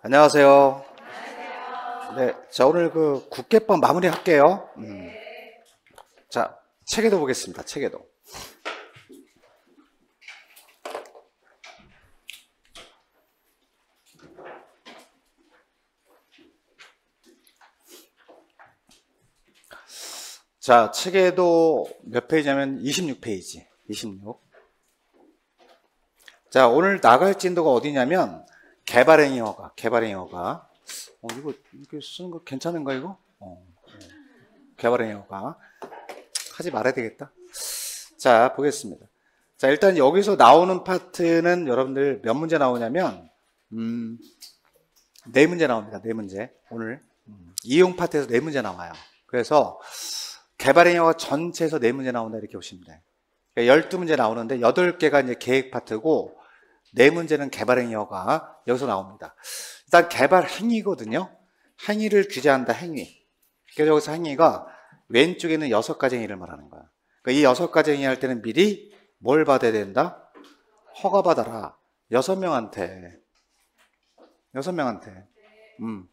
안녕하세요. 안녕하세요. 네, 자 오늘 그 국계법 마무리할게요. 음. 자 체계도 보겠습니다. 체계도. 자 체계도 몇 페이지냐면 26페이지. 26. 자 오늘 나갈 진도가 어디냐면 개발행위어가 개발행위어가 어, 이거 이렇게 쓰는 거 괜찮은가 이거? 어, 어. 개발행위어가 하지 말아야 되겠다. 자 보겠습니다. 자 일단 여기서 나오는 파트는 여러분들 몇 문제 나오냐면 음, 네 문제 나옵니다. 네 문제 오늘 음, 이용 파트에서 네 문제 나와요. 그래서 개발행위어가 전체에서 네 문제 나온다 이렇게 보시면 돼 12문제 그러니까 나오는데 8개가 이제 계획 파트고 네 문제는 개발 행위가 여기서 나옵니다. 일단 개발 행위거든요. 행위를 규제한다 행위. 그래서 여기서 행위가 왼쪽에는 여섯 가지 행위를 말하는 거야. 그러니까 이 여섯 가지 행위 할 때는 미리 뭘 받아야 된다? 허가 받아라. 여섯 명한테. 여섯 명한테. 음.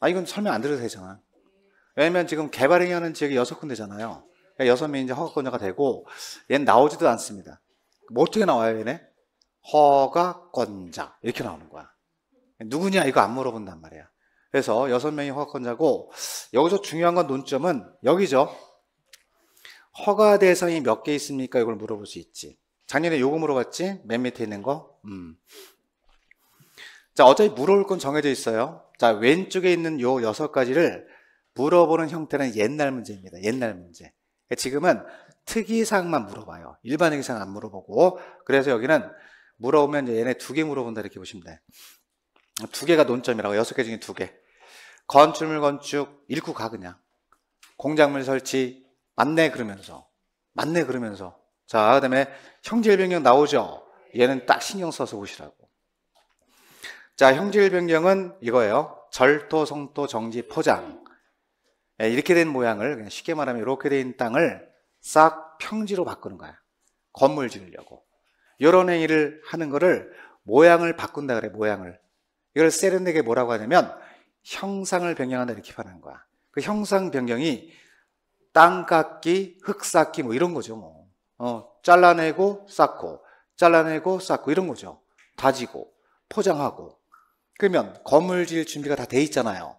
아 이건 설명 안 들어도 되잖아. 왜냐면 지금 개발 행위하는 지역이 여섯 군데잖아요. 그러니까 여섯 그러니까 명이 이제 허가권자가 되고 얘는 나오지도 않습니다. 뭐 어떻게 나와요 얘네? 허가권자 이렇게 나오는 거야. 누구냐 이거 안 물어본단 말이야. 그래서 여섯 명이 허가권자고 여기서 중요한 건 논점은 여기죠. 허가 대상이 몇 개 있습니까? 이걸 물어볼 수 있지. 작년에 요거 물어봤지? 맨 밑에 있는 거. 음. 자, 어차피 물어볼 건 정해져 있어요. 자, 왼쪽에 있는 요 여섯 가지를 물어보는 형태는 옛날 문제입니다. 옛날 문제. 지금은 특이사항만 물어봐요. 일반 의사는안 물어보고. 그래서 여기는 물어보면 얘네 두 개 물어본다 이렇게 보시면 돼. 두 개가 논점이라고 여섯 개 중에 두 개. 건축물 건축 읽고 가 그냥. 공작물 설치 맞네 그러면서 맞네 그러면서 자 그다음에 형질 변경 나오죠. 얘는 딱 신경 써서 보시라고. 자 형질 변경은 이거예요. 절도 성토 정지 포장 예, 이렇게 된 모양을 그냥 쉽게 말하면 이렇게 된 땅을 싹 평지로 바꾸는 거야. 건물 지으려고. 이런 행위를 하는 거를 모양을 바꾼다 그래, 모양을. 이걸 세련되게 뭐라고 하냐면 형상을 변경한다 이렇게 표현한 거야. 그 형상 변경이 땅 깎기, 흙 쌓기 뭐 이런 거죠, 뭐. 어, 잘라내고 쌓고, 잘라내고 쌓고 이런 거죠. 다지고, 포장하고. 그러면 건물 지을 준비가 다 돼 있잖아요.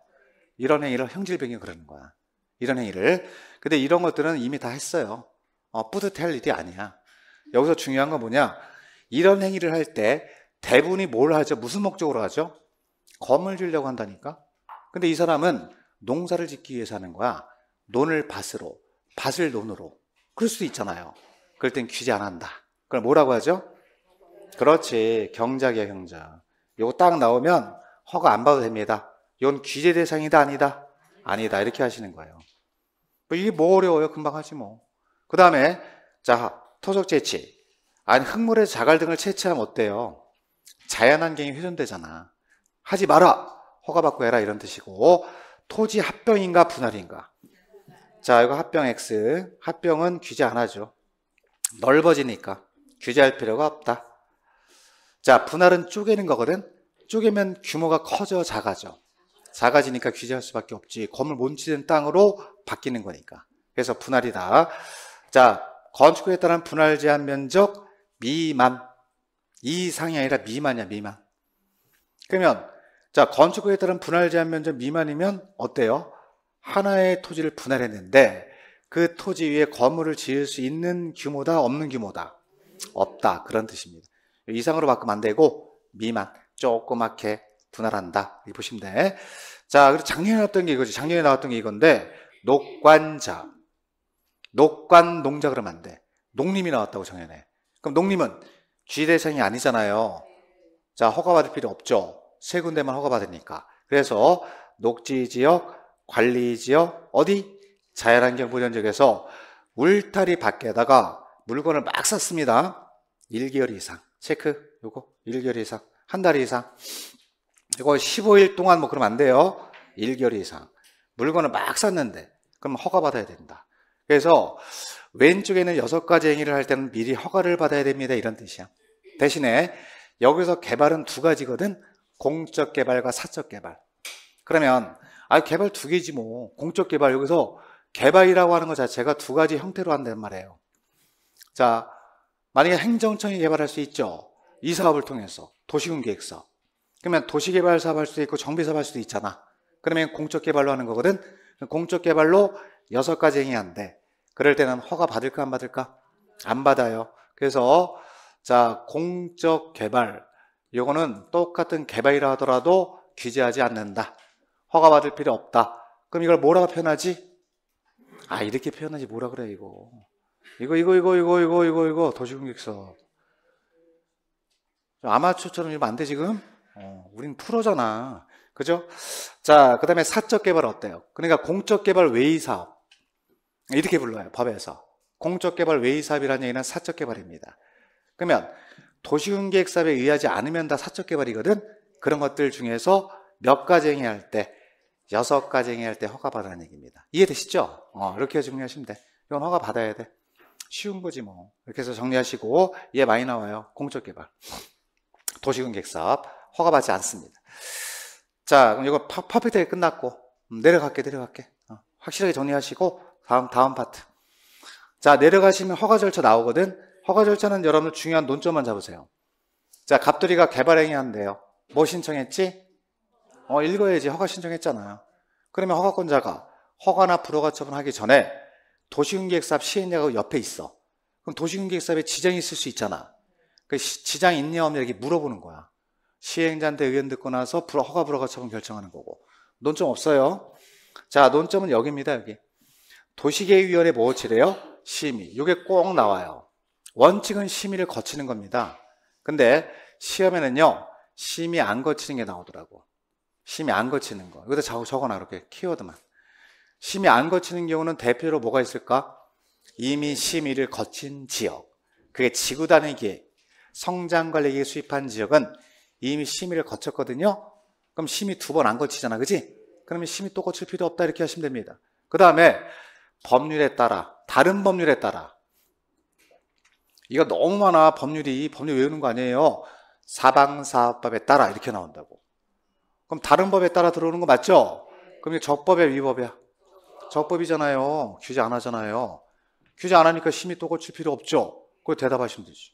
이런 행위를 형질 변경 그러는 거야. 이런 행위를. 근데 이런 것들은 이미 다 했어요. 어, 뿌듯할 일이 아니야. 여기서 중요한 건 뭐냐? 이런 행위를 할 때 대부분이 뭘 하죠? 무슨 목적으로 하죠? 검을 주려고 한다니까? 근데 이 사람은 농사를 짓기 위해서 하는 거야. 논을 밭으로, 밭을 논으로. 그럴 수도 있잖아요. 그럴 땐 규제 안 한다. 그럼 뭐라고 하죠? 그렇지. 경작이야, 경작. 요거 딱 나오면 허가 안 봐도 됩니다. 이건 규제 대상이다, 아니다? 아니다. 이렇게 하시는 거예요. 뭐 이게 뭐 어려워요? 금방 하지 뭐. 그 다음에, 자, 토속 채취, 아니 흙물에 자갈 등을 채취하면 어때요? 자연환경이 훼손되잖아. 하지 마라. 허가받고 해라 이런 뜻이고 토지 합병인가 분할인가. 자, 이거 합병 X. 합병은 규제 안 하죠. 넓어지니까 규제할 필요가 없다. 자, 분할은 쪼개는 거거든. 쪼개면 규모가 커져 작아져. 작아지니까 규제할 수밖에 없지. 건물 몬치는 땅으로 바뀌는 거니까. 그래서 분할이다. 자, 건축에 따른 분할 제한 면적 미만. 이상이 아니라 미만이야, 미만. 그러면, 자, 건축에 따른 분할 제한 면적 미만이면 어때요? 하나의 토지를 분할했는데 그 토지 위에 건물을 지을 수 있는 규모다, 없는 규모다. 없다. 그런 뜻입니다. 이상으로 바꾸면 안 되고 미만, 조그맣게 분할한다. 이 보시면 돼. 자, 그리고 작년에 나왔던 게 이거지. 작년에 나왔던 게 이건데, 녹관자. 녹관 농작 그러면 안 돼. 농림이 나왔다고 정해내. 그럼 농림은 쥐 대상이 아니잖아요. 자, 허가받을 필요 없죠. 세 군데만 허가받으니까. 그래서 녹지 지역, 관리 지역, 어디? 자연환경 보전 지역에서 울타리 밖에다가 물건을 막 샀습니다. 1개월 이상. 체크, 요거. 1개월 이상. 한 달 이상. 이거 15일 동안 뭐 그러면 안 돼요. 1개월 이상. 물건을 막 샀는데. 그럼 허가받아야 된다. 그래서 왼쪽에는 여섯 가지 행위를 할 때는 미리 허가를 받아야 됩니다. 이런 뜻이야. 대신에 여기서 개발은 두 가지거든. 공적 개발과 사적 개발. 그러면 아 개발 두 개지 뭐. 공적 개발 여기서 개발이라고 하는 것 자체가 두 가지 형태로 한단 말이에요. 자, 만약에 행정청이 개발할 수 있죠. 이 사업을 통해서 도시군 계획서 그러면 도시개발 사업 할 수도 있고 정비 사업 할 수도 있잖아. 그러면 공적 개발로 하는 거거든. 공적 개발로 여섯 가지 행위한데 그럴 때는 허가 받을까 안 받을까? 안 받아요. 그래서 자, 공적 개발. 요거는 똑같은 개발이라 하더라도 규제하지 않는다. 허가 받을 필요 없다. 그럼 이걸 뭐라고 표현하지? 아, 이렇게 표현하지 뭐라 그래, 이거. 이거, 이거, 이거, 이거, 이거, 이거, 이거, 도시공격서. 아마추어처럼 이러면 안 돼, 지금? 어, 우린 프로잖아. 그죠? 자, 그 다음에 사적 개발 어때요? 그러니까 공적 개발 외의 사업. 이렇게 불러요. 법에서. 공적 개발 외의 사업이라는 얘기는 사적 개발입니다. 그러면 도시군 계획 사업에 의하지 않으면 다 사적 개발이거든. 그런 것들 중에서 몇 가지 행위할 때 여섯 가지 행위할 때 허가 받아는 얘기입니다. 이해되시죠? 어, 이렇게 정리하시면 돼. 이건 허가 받아야 돼. 쉬운 거지 뭐. 이렇게 해서 정리하시고 얘 많이 나와요. 공적 개발. 도시군 계획 사업 허가 받지 않습니다. 자, 그럼 이거 파, 퍼펙트하게 끝났고 음, 내려갈게 내려갈게. 어, 확실하게 정리하시고 다음, 다음 파트. 자, 내려가시면 허가 절차 나오거든? 허가 절차는 여러분들 중요한 논점만 잡으세요. 자, 갑돌이가 개발행위한대요. 뭐 신청했지? 어, 읽어야지. 허가 신청했잖아요. 그러면 허가권자가 허가나 불허가 처분하기 전에 도시공계획사업시행령하 옆에 있어. 그럼 도시공계획사업에 지장이 있을 수 있잖아. 그 지장 있냐 없냐 이렇게 물어보는 거야. 시행자한테 의견 듣고 나서 불허, 허가 불허가 처분 결정하는 거고. 논점 없어요. 자, 논점은 여기입니다, 여기. 도시계획위원회 뭐어치래요 심의. 이게 꼭 나와요. 원칙은 심의를 거치는 겁니다. 근데 시험에는요, 심의 안 거치는 게 나오더라고. 심의 안 거치는 거. 여기다 자꾸 적어놔, 이렇게. 키워드만. 심의 안 거치는 경우는 대표로 뭐가 있을까? 이미 심의를 거친 지역. 그게 지구단위 기획성장관리기획 수입한 지역은 이미 심의를 거쳤거든요. 그럼 심의 두 번 안 거치잖아, 그지? 그러면 심의 또 거칠 필요 없다 이렇게 하시면 됩니다. 그 다음에 법률에 따라, 다른 법률에 따라. 이거 너무 많아. 법률이, 법률 외우는 거 아니에요. 사방사법에 따라 이렇게 나온다고. 그럼 다른 법에 따라 들어오는 거 맞죠? 그럼 이게 적법의 위법이야. 적법이잖아요. 규제 안 하잖아요. 규제 안 하니까 심의 또 고칠 필요 없죠. 그걸 대답하시면 되지.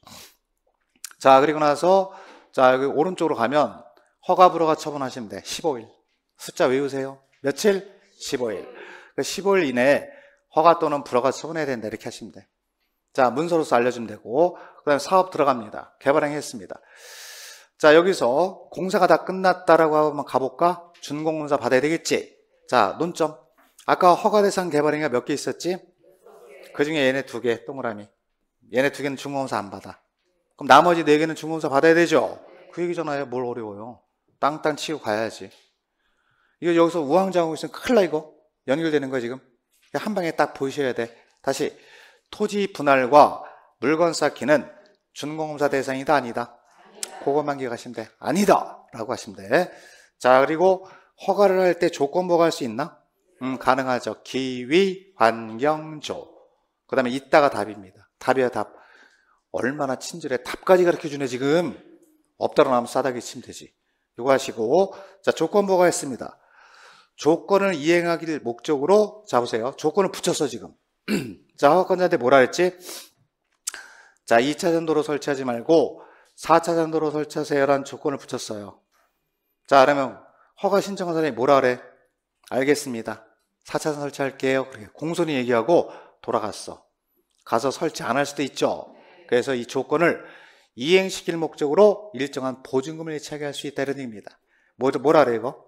자, 그리고 나서, 자, 여기 오른쪽으로 가면 허가 불허가 처분하시면 돼. 15일. 숫자 외우세요. 며칠? 15일. 그 15일 이내에 허가 또는 불허가 소원해된다 이렇게 하시면 돼 자, 문서로서 알려주면 되고, 그 다음에 사업 들어갑니다. 개발행했습니다. 자, 여기서 공사가 다 끝났다라고 하면 가볼까? 준공문사 받아야 되겠지? 자, 논점. 아까 허가대상 개발행위가 몇 개 있었지? 그 중에 얘네 두 개, 동그라미. 얘네 두 개는 준공문사 안 받아. 그럼 나머지 네 개는 준공문사 받아야 되죠? 그 얘기잖아요. 뭘 어려워요. 땅땅 치고 가야지. 이거 여기서 우왕좌왕 있으면 큰일 나, 이거. 연결되는 거야, 지금. 한 방에 딱 보이셔야 돼. 다시 토지 분할과 물건 쌓기는 준공검사 대상이다 아니다. 그것만 기억하시면 돼. 아니다 라고 하시면 돼. 자 그리고 허가를 할 때 조건부가 할 수 있나? 음, 가능하죠. 기위, 환경조. 그 다음에 이따가 답입니다. 답이야, 답. 얼마나 친절해. 답까지 가르쳐 주네, 지금. 없다로 나면 싸다기 치면 되지. 요거 하시고. 자, 조건부가 했습니다. 조건을 이행하기를 목적으로 자 보세요. 조건을 붙였어 지금. 자 허가권자한테 뭐라 했지? 자 2차 전도로 설치하지 말고 4차 전도로 설치하세요라는 조건을 붙였어요. 자 그러면 허가 신청한 사람이 뭐라 그래? 알겠습니다. 4차 설치할게요. 그렇게 공손히 얘기하고 돌아갔어. 가서 설치 안 할 수도 있죠. 그래서 이 조건을 이행시킬 목적으로 일정한 보증금을 예치하게 할수 있다 는런 얘기입니다. 뭐, 뭐라 그래 이거?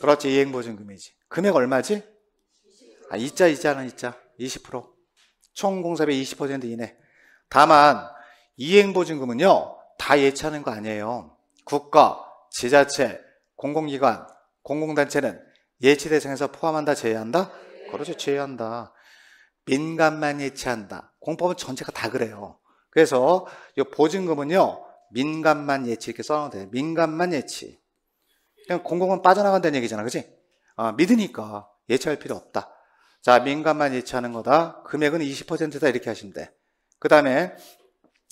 그렇지. 이행보증금이지. 금액 얼마지? 아, 이자, 이자는 이자. 20%. 총 공사비 20% 이내. 다만, 이행보증금은요, 다 예치하는 거 아니에요. 국가, 지자체, 공공기관, 공공단체는 예치 대상에서 포함한다, 제외한다? 그렇지, 제외한다. 민간만 예치한다. 공법은 전체가 다 그래요. 그래서 이 보증금은요, 민간만 예치 이렇게 써놓으면 돼요. 민간만 예치. 그냥 공공은 빠져나간다는 얘기잖아. 그지? 아, 믿으니까 예치할 필요 없다. 자, 민간만 예치하는 거다. 금액은 20%다. 이렇게 하시면 돼. 그 다음에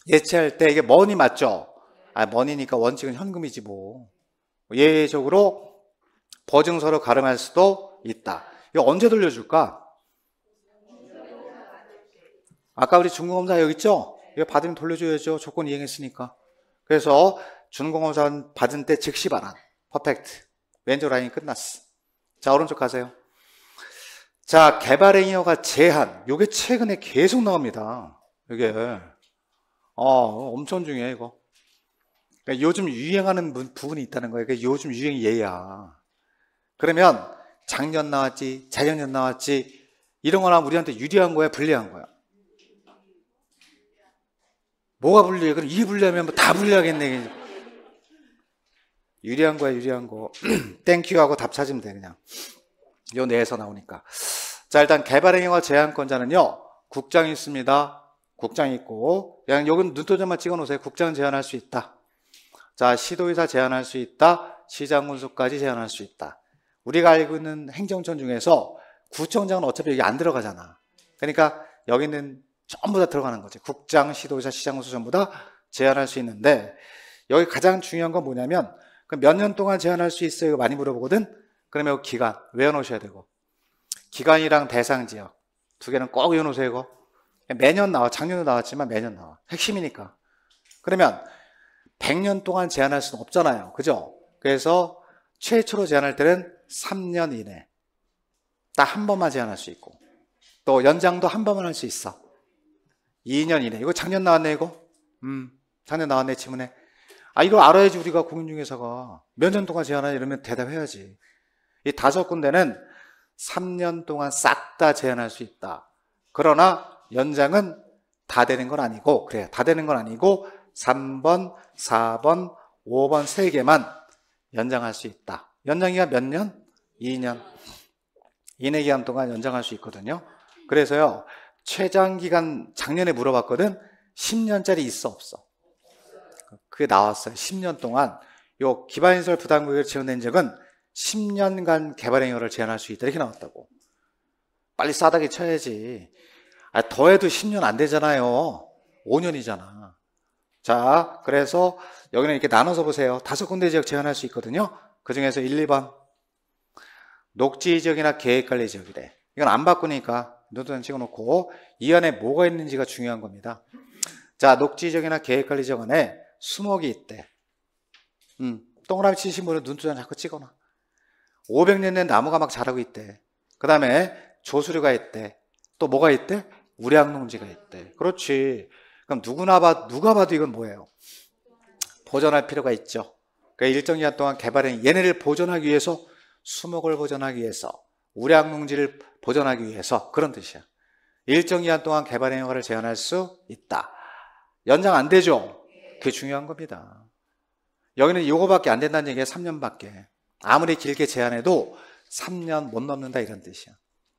예치할 때 이게 머니 맞죠? 아, 머니니까 원칙은 현금이지 뭐. 예외적으로 보증서로 가름할 수도 있다. 이거 언제 돌려줄까? 아까 우리 중공검사 여기 있죠? 이거 받으면 돌려줘야죠. 조건 이행했으니까. 그래서 준공검사 받은 때 즉시 반환. 퍼펙트. 왼쪽 라인이 끝났어. 자, 오른쪽 가세요. 자, 개발 행위어가 제한. 요게 최근에 계속 나옵니다. 이게. 어, 엄청 중요해, 이거. 그러니까 요즘 유행하는 부분이 있다는 거예요. 그러니까 요즘 유행 얘야. 그러면 작년 나왔지, 재작년 나왔지, 이런 거나 우리한테 유리한 거야, 불리한 거야? 뭐가 불리해? 그럼 이게 불리하면 뭐다 불리하겠네. 유리한 거야, 유리한 거. 땡큐하고 답 찾으면 돼, 그냥. 요 내에서 나오니까. 자, 일단 개발행위와 제한권자는요, 국장이 있습니다. 국장이 있고, 그냥 요건 눈도장만 찍어 놓으세요. 국장 은 제한할 수 있다. 자, 시도의사 제한할 수 있다. 시장 군수까지 제한할 수 있다. 우리가 알고 있는 행정청 중에서 구청장은 어차피 여기 안 들어가잖아. 그러니까 여기는 전부 다 들어가는 거지. 국장, 시도의사, 시장 군수 전부 다 제한할 수 있는데, 여기 가장 중요한 건 뭐냐면, 그럼 몇년 동안 제한할 수 있어요? 많이 물어보거든? 그러면 기간 외워놓으셔야 되고 기간이랑 대상 지역 두 개는 꼭 외워놓으세요 이거 매년 나와 작년도 나왔지만 매년 나와 핵심이니까 그러면 100년 동안 제한할 수는 없잖아요 그죠? 그래서 최초로 제한할 때는 3년 이내 딱 한 번만 제한할 수 있고 또 연장도 한 번만 할 수 있어 2년 이내 이거 작년 나왔네 이거 음 작년 나왔네 지문에 아, 이거 알아야지 우리가 공인중개사가 몇 년 동안 제한하냐 이러면 대답해야지. 이 다섯 군데는 3년 동안 싹 다 제한할 수 있다. 그러나 연장은 다 되는 건 아니고, 그래, 다 되는 건 아니고, 3번, 4번, 5번 3개만 연장할 수 있다. 연장기간 몇 년? 2년. 인해 기간 동안 연장할 수 있거든요. 그래서요, 최장 기간 작년에 물어봤거든? 10년짜리 있어, 없어? 그게 나왔어요. 10년 동안 요 기반시설 부담금을 지원된 적은 10년간 개발행위를 제한할 수 있다 이렇게 나왔다고. 빨리 싸다게 쳐야지. 아, 더해도 10년 안 되잖아요. 5년이잖아. 자, 그래서 여기는 이렇게 나눠서 보세요. 다섯 군데 지역 제한할 수 있거든요. 그 중에서 1, 2번. 녹지 지역이나 계획관리 지역이 래 이건 안 바꾸니까 눈도는 찍어놓고 이 안에 뭐가 있는지가 중요한 겁니다. 자, 녹지 지역이나 계획관리 지역 안에 수목이 있대. 음, 동그라미 치신 분은 눈두장 자꾸 찍어놔. 500년 된 나무가 막 자라고 있대. 그 다음에 조수류가 있대. 또 뭐가 있대? 우량농지가 있대. 그렇지. 그럼 누구나 봐, 누가 봐도 이건 뭐예요? 보존할 필요가 있죠. 그 일정 기간 동안 개발한 얘네를 보존하기 위해서 수목을 보존하기 위해서 우량농지를 보존하기 위해서 그런 뜻이야. 일정 기간 동안 개발행위를 제한할 수 있다. 연장 안 되죠? 그게 중요한 겁니다. 여기는 이거밖에 안 된다는 얘기예요. 3년밖에. 아무리 길게 제한해도 3년 못 넘는다 이런 뜻이야.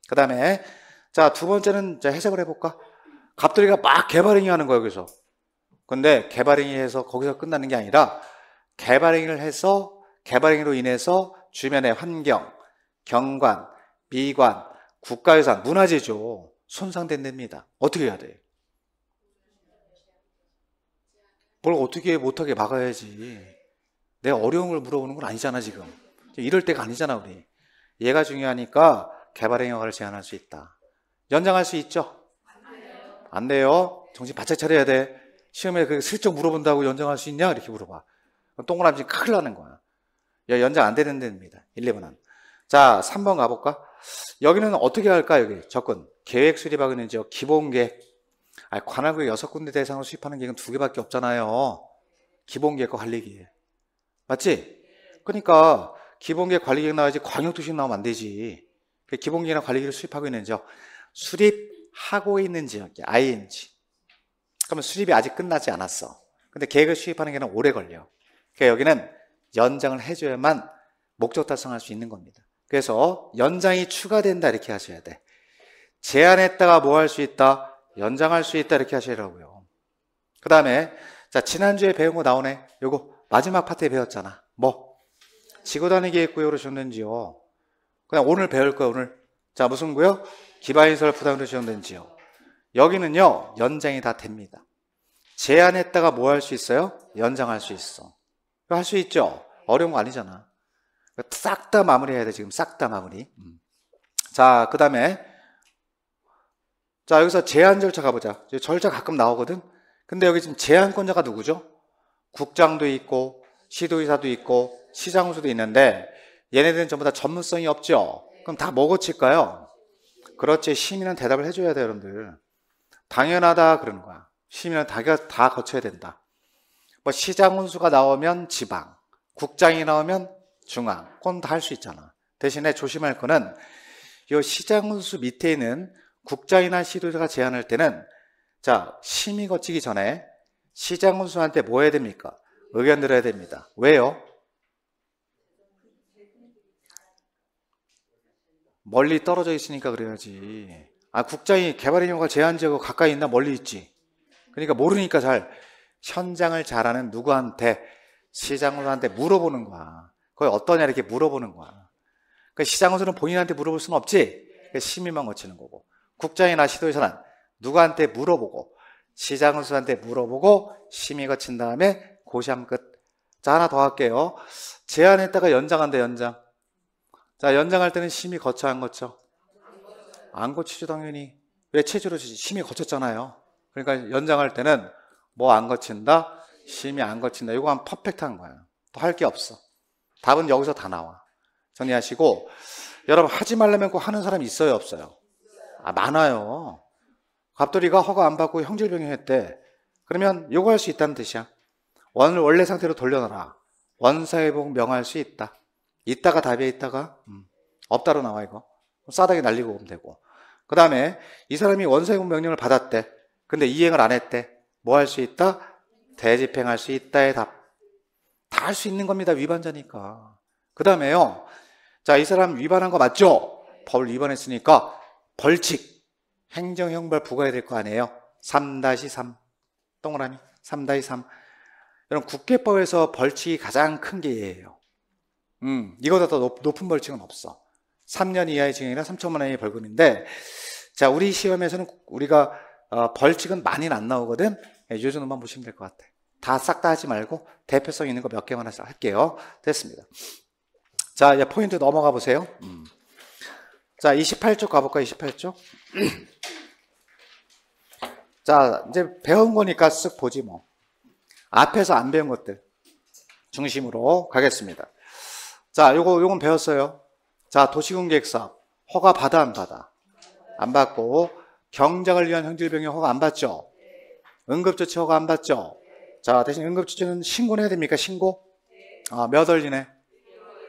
그 다음에 자 두 번째는 해석을 해볼까? 갑돌이가 막 개발행위 하는 거예요. 여기서. 근데 개발행위에서 거기서 끝나는 게 아니라 개발행위를 해서 개발행위로 인해서 주변의 환경, 경관, 미관, 국가유산, 문화재죠. 손상된답니다. 어떻게 해야 돼요? 뭘 어떻게 못하게 막아야지. 내 어려움을 물어보는 건 아니잖아, 지금. 이럴 때가 아니잖아, 우리. 얘가 중요하니까 개발행위화를 제한할 수 있다. 연장할 수 있죠? 안 돼요. 정신 바짝 차려야 돼. 시험에 그 슬쩍 물어본다고 연장할 수 있냐? 이렇게 물어봐. 동그라미 큰일 나는 거야. 야, 연장 안 되는 데입니다. 1번은 자, 3번 가볼까? 여기는 어떻게 할까, 여기? 접근. 계획 수립하고 있는 지역, 기본 계획. 아, 관할구에 여섯 군데 대상으로 수입하는 계획은 두 개밖에 없잖아요. 기본계획과 관리계획. 맞지? 그러니까 기본계획 관리계획 나와야지 광역도시 나오면 안 되지. 그러니까 기본계획이나 관리계획을 수입하고 있는 지역. 수립하고 있는 지역, ING. 그러면 수립이 아직 끝나지 않았어. 근데 계획을 수입하는 게는 오래 걸려. 그러니까 여기는 연장을 해줘야만 목적 달성할 수 있는 겁니다. 그래서 연장이 추가된다 이렇게 하셔야 돼. 제안했다가뭐 할 수 있다? 연장할 수 있다 이렇게 하시라고요. 그 다음에 자 지난주에 배운 거 나오네. 요거 마지막 파트에 배웠잖아. 뭐 지고 다니기 했고요 그러셨는지요. 그냥 오늘 배울 거 오늘. 자 무슨 거요? 기반시설 부담 그러셨는지요. 여기는요 연장이 다 됩니다. 제안했다가뭐 할 수 있어요? 연장할 수 있어. 할 수 있죠. 어려운 거 아니잖아. 싹 다 마무리해야 돼 지금 싹 다 마무리. 음. 자그 다음에 자, 여기서 제한 절차 가보자. 절차 가끔 나오거든? 근데 여기 지금 제한권자가 누구죠? 국장도 있고, 시도의사도 있고, 시장수도 있는데, 얘네들은 전부 다 전문성이 없죠? 그럼 다 뭐고 칠까요? 그렇지. 시민은 대답을 해줘야 돼 여러분들. 당연하다, 그러는 거야. 시민은 다, 다 거쳐야 된다. 뭐, 시장운수가 나오면 지방, 국장이 나오면 중앙, 그건 다 할 수 있잖아. 대신에 조심할 거는, 요 시장운수 밑에 있는 국장이나 시도가 자 제안할 때는 자 심의 거치기 전에 시장 군수한테 뭐 해야 됩니까? 의견 들어야 됩니다. 왜요? 멀리 떨어져 있으니까 그래야지. 아 국장이 개발인용과 제한제고 가까이 있나 멀리 있지. 그러니까 모르니까 잘 현장을 잘 아는 누구한테 시장군수한테 물어보는 거야. 거의 어떠냐 이렇게 물어보는 거야. 그 그러니까 시장군수는 본인한테 물어볼 수는 없지. 그러니까 심의만 거치는 거고. 국장이나 시도에서는 누구한테 물어보고 시장은수한테 물어보고 심의 거친 다음에 고시함 끝. 자 하나 더 할게요. 제안했다가 연장한다 연장. 자 연장할 때는 심의 거쳐 안 거쳐? 안 거치죠 당연히. 왜 체주로 주지? 심의 거쳤잖아요. 그러니까 연장할 때는 뭐 안 거친다? 심의 안 거친다. 이거 한 퍼펙트한 거예요. 더할 게 없어. 답은 여기서 다 나와. 정리하시고 여러분 하지 말라면 꼭 하는 사람이 있어요 없어요? 아, 많아요. 갑돌이가 허가 안 받고 형질병행했대. 그러면 요구할 수 있다는 뜻이야. 원을 원래 상태로 돌려놔라. 원사회복 명할 수 있다. 있다가 답이야, 있다가. 음, 없다로 나와, 이거. 싸다게 날리고 오면 되고. 그 다음에 이 사람이 원사회복 명령을 받았대. 근데 이행을 안 했대. 뭐 할 수 있다? 대집행할 수 있다의 답. 다 할 수 있는 겁니다. 위반자니까. 그 다음에요. 자, 이 사람 위반한 거 맞죠? 법을 위반했으니까 벌칙, 행정형벌 부과해야 될 거 아니에요? 3-3, 동그라미 3-3. 여러분 국회법에서 벌칙이 가장 큰게예요 음, 이거보다 더 높, 은 벌칙은 없어. 3년 이하의 징역이나 3천만 원의 벌금인데, 자, 우리 시험에서는 우리가 어, 벌칙은 많이는 안 나오거든. 예, 요 정도만 보시면 될 것 같아. 다 싹 다 하지 말고 대표성 있는 거 몇 개만 할게요. 됐습니다. 자, 이제 포인트 넘어가 보세요. 음. 자, 28쪽 가볼까 28쪽? 자, 이제 배운 거니까 쓱 보지 뭐. 앞에서 안 배운 것들 중심으로 가겠습니다. 자, 요거, 요건 배웠어요. 자, 도시군 계획사업. 허가 받아, 안 받아? 안 받고, 경작을 위한 형질병용 허가 안 받죠? 응급조치 허가 안 받죠? 자, 대신 응급조치는 신고는 해야 됩니까? 신고? 아, 몇월이내 아,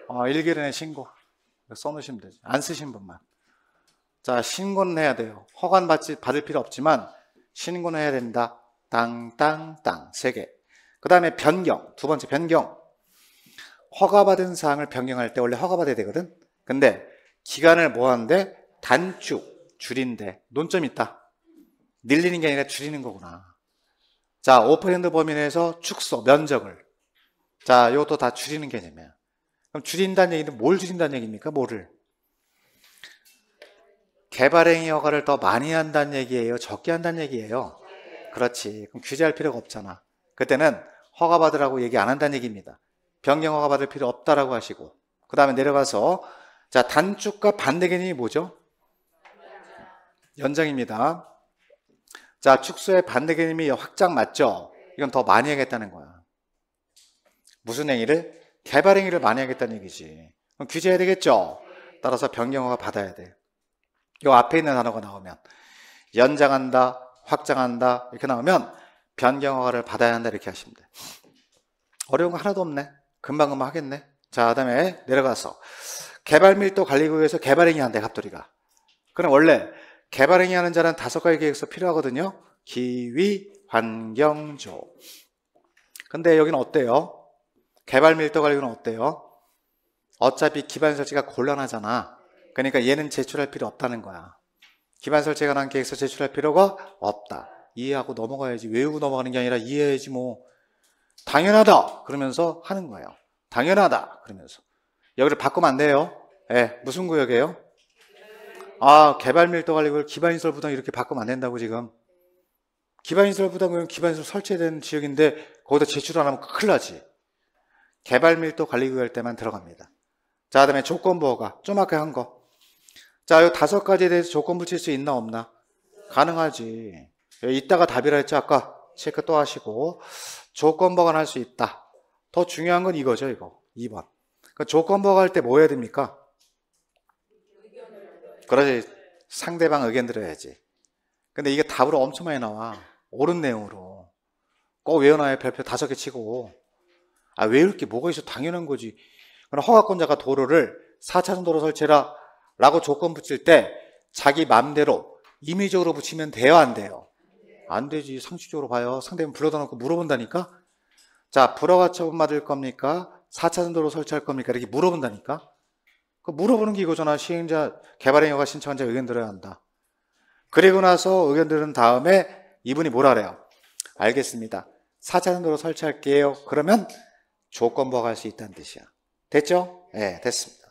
어, 1개월이네, 신고. 써놓으시면 되죠. 안 쓰신 분만. 자, 신고는 해야 돼요. 허가 받지, 받을 필요 없지만 신고는 해야 된다. 땅, 땅, 땅. 세 개. 그 다음에 변경. 두 번째 변경. 허가받은 사항을 변경할 때 원래 허가받아야 되거든? 근데 기간을 뭐하는데 단축, 줄인데 논점이 있다. 늘리는 게 아니라 줄이는 거구나. 자, 오픈핸드 범위 내에서 축소, 면적을. 자, 이것도 다 줄이는 개념이야. 그럼 줄인다는 얘기는 뭘 줄인다는 얘기입니까? 뭐를? 개발행위 허가를 더 많이 한다는 얘기예요? 적게 한다는 얘기예요? 그렇지. 그럼 규제할 필요가 없잖아. 그때는 허가 받으라고 얘기 안 한다는 얘기입니다. 변경 허가 받을 필요 없다라고 하시고. 그 다음에 내려가서 자, 단축과 반대 개념이 뭐죠? 연장입니다. 자, 축소의 반대 개념이 확장 맞죠? 이건 더 많이 하겠다는 거야. 무슨 행위를? 개발 행위를 많이 하겠다는 얘기지. 그럼 규제해야 되겠죠? 따라서 변경허가 받아야 돼. 요 앞에 있는 단어가 나오면 연장한다, 확장한다 이렇게 나오면 변경허가를 받아야 한다 이렇게 하시면 돼. 어려운 거 하나도 없네. 금방금방 하겠네. 자, 그다음에 내려가서 개발밀도 관리구역에서 개발행위 한대 갑돌이가. 그럼 원래 개발행위 하는 자는 다섯 가지 계획서 필요하거든요. 기위, 환경조. 근데 여기는 어때요? 개발 밀도 관리는 어때요? 어차피 기반 설치가 곤란하잖아. 그러니까 얘는 제출할 필요 없다는 거야. 기반 설치가 난 계획서 제출할 필요가 없다. 이해하고 넘어가야지. 외우고 넘어가는 게 아니라 이해해야지 뭐. 당연하다! 그러면서 하는 거예요. 당연하다! 그러면서. 여기를 바꾸면 안 돼요. 예, 네, 무슨 구역이에요? 아, 개발 밀도 관리구역 기반인설 부담 이렇게 바꾸면 안 된다고 지금. 기반인설 부담은 기반인설 설치해야 되는 지역인데 거기다 제출 안 하면 큰일 나지. 개발 밀도 관리 구할 역 때만 들어갑니다. 자, 그 다음에 조건부 허가. 좀 아까 한 거. 자, 요 다섯 가지에 대해서 조건 붙일 수 있나 없나? 가능하지. 이따가 답이라 했죠, 아까. 체크 또 하시고. 조건 보가날 수 있다. 더 중요한 건 이거죠, 이거. 2번. 그 그러니까 조건 보가할 때 뭐 해야 됩니까? 그러지. 상대방 의견 들어야지. 근데 이게 답으로 엄청 많이 나와. 옳은 내용으로. 꼭 외워놔야 별표 다섯 개 치고. 아, 이렇게 뭐가 있어? 당연한 거지. 그럼 허가권자가 도로를 4차선 도로 설치라 라고 조건 붙일 때 자기 마음대로 임의적으로 붙이면 돼요? 안 돼요? 안 되지. 상식적으로 봐요. 상대방 불러다 놓고 물어본다니까? 자, 불허가 처분 받을 겁니까? 4차선 도로 설치할 겁니까? 이렇게 물어본다니까? 그 물어보는 게 이거잖아. 시행자, 개발행위가 신청한 자 의견 들어야 한다. 그리고 나서 의견 들은 다음에 이분이 뭐라 그래요? 알겠습니다. 4차선 도로 설치할게요. 그러면 조건부가 할수 있다는 뜻이야. 됐죠? 예, 네, 됐습니다.